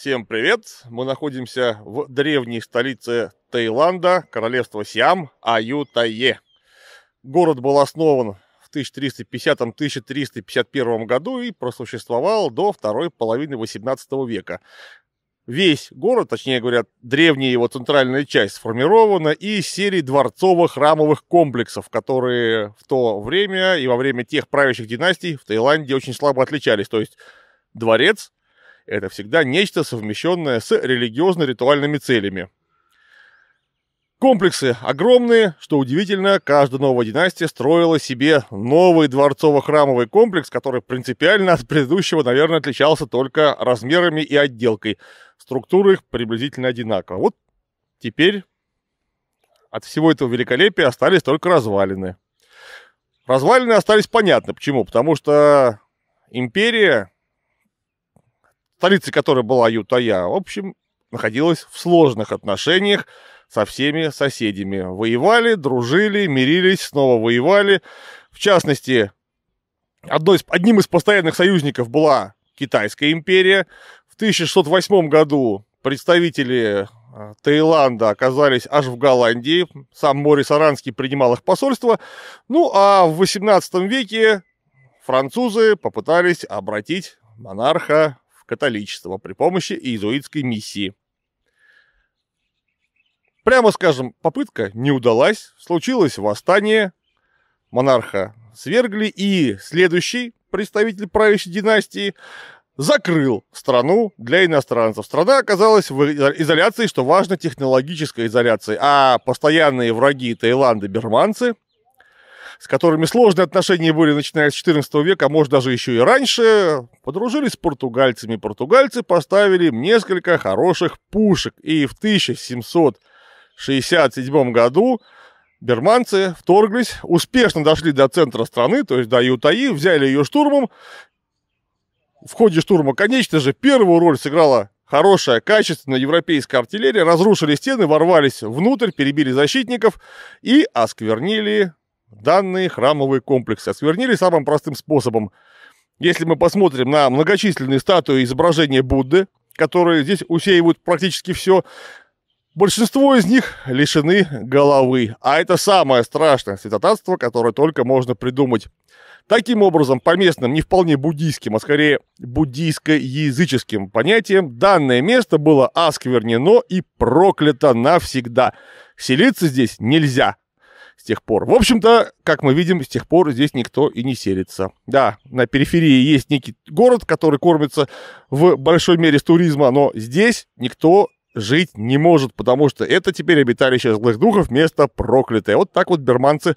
Всем привет! Мы находимся в древней столице Таиланда, королевство Сиам, Аютае. Город был основан в 1350-1351 году и просуществовал до второй половины 18 века. Весь город, точнее говоря, древняя его центральная часть сформирована из серии дворцовых храмовых комплексов, которые в то время и во время тех правящих династий в Таиланде очень слабо отличались. То есть дворец это всегда нечто, совмещенное с религиозно-ритуальными целями. Комплексы огромные, что удивительно, каждая новая династия строила себе новый дворцово-храмовый комплекс, который принципиально от предыдущего, наверное, отличался только размерами и отделкой. Структуры их приблизительно одинаковы. Вот теперь от всего этого великолепия остались только развалины. Развалины остались понятно почему. Потому что империя столицей которой была Ютая, в общем, находилась в сложных отношениях со всеми соседями. Воевали, дружили, мирились, снова воевали. В частности, одной из, одним из постоянных союзников была Китайская империя. В 1608 году представители э, Таиланда оказались аж в Голландии. Сам Морис Аранский принимал их посольство. Ну а в 18 веке французы попытались обратить монарха католичества при помощи иезуитской миссии. Прямо скажем, попытка не удалась, случилось восстание, монарха свергли, и следующий представитель правящей династии закрыл страну для иностранцев. Страна оказалась в изоляции, что важно, технологической изоляции, а постоянные враги Таиланда-берманцы – с которыми сложные отношения были начиная с XIV века, а может даже еще и раньше, подружились с португальцами. Португальцы поставили им несколько хороших пушек, и в 1767 году берманцы вторглись, успешно дошли до центра страны, то есть до Ютаи, взяли ее штурмом. В ходе штурма, конечно же, первую роль сыграла хорошая, качественная европейская артиллерия, разрушили стены, ворвались внутрь, перебили защитников и осквернили данный храмовый комплекс осквернили самым простым способом. Если мы посмотрим на многочисленные статуи и изображения Будды, которые здесь усеивают практически все, большинство из них лишены головы. А это самое страшное святотатство, которое только можно придумать. Таким образом, по местным, не вполне буддийским, а скорее буддийско-языческим понятиям, данное место было осквернено и проклято навсегда. Селиться здесь нельзя – с тех пор. В общем-то, как мы видим, с тех пор здесь никто и не селится. Да, на периферии есть некий город, который кормится в большой мере с туризма, но здесь никто жить не может, потому что это теперь обиталище злых духов, место проклятое. Вот так вот берманцы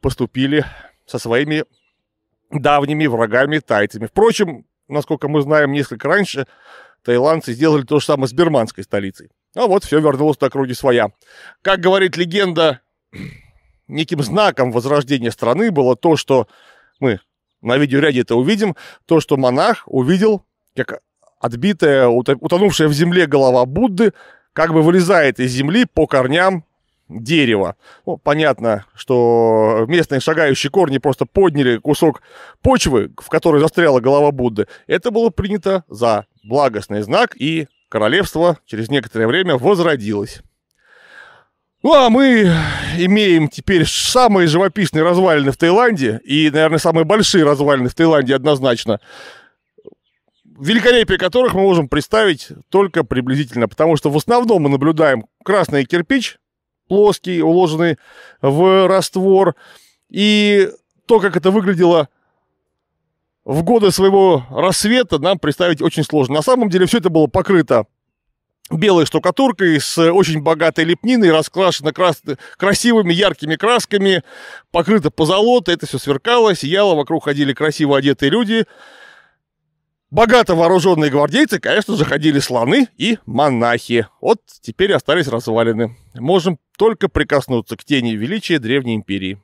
поступили со своими давними врагами тайцами. Впрочем, насколько мы знаем, несколько раньше таиландцы сделали то же самое с берманской столицей. А вот все вернулось на круги своя. Как говорит легенда, неким знаком возрождения страны было то, что мы на видеоряде это увидим, то, что монах увидел, как отбитая, утонувшая в земле голова Будды, как бы вылезает из земли по корням дерева. Ну, понятно, что местные шагающие корни просто подняли кусок почвы, в которой застряла голова Будды. Это было принято за благостный знак, и королевство через некоторое время возродилось. Ну, а мы имеем теперь самые живописные развалины в Таиланде, и, наверное, самые большие развалины в Таиланде однозначно, великолепие которых мы можем представить только приблизительно, потому что в основном мы наблюдаем красный кирпич, плоский, уложенный в раствор, и то, как это выглядело в годы своего рассвета, нам представить очень сложно. На самом деле все это было покрыто белой штукатуркой с очень богатой лепниной, раскрашена крас... красивыми яркими красками, покрыта позолотой, это все сверкало, сияло, вокруг ходили красиво одетые люди. Богато вооруженные гвардейцы, конечно, заходили слоны и монахи. Вот теперь остались развалины. Можем только прикоснуться к тени величия Древней Империи.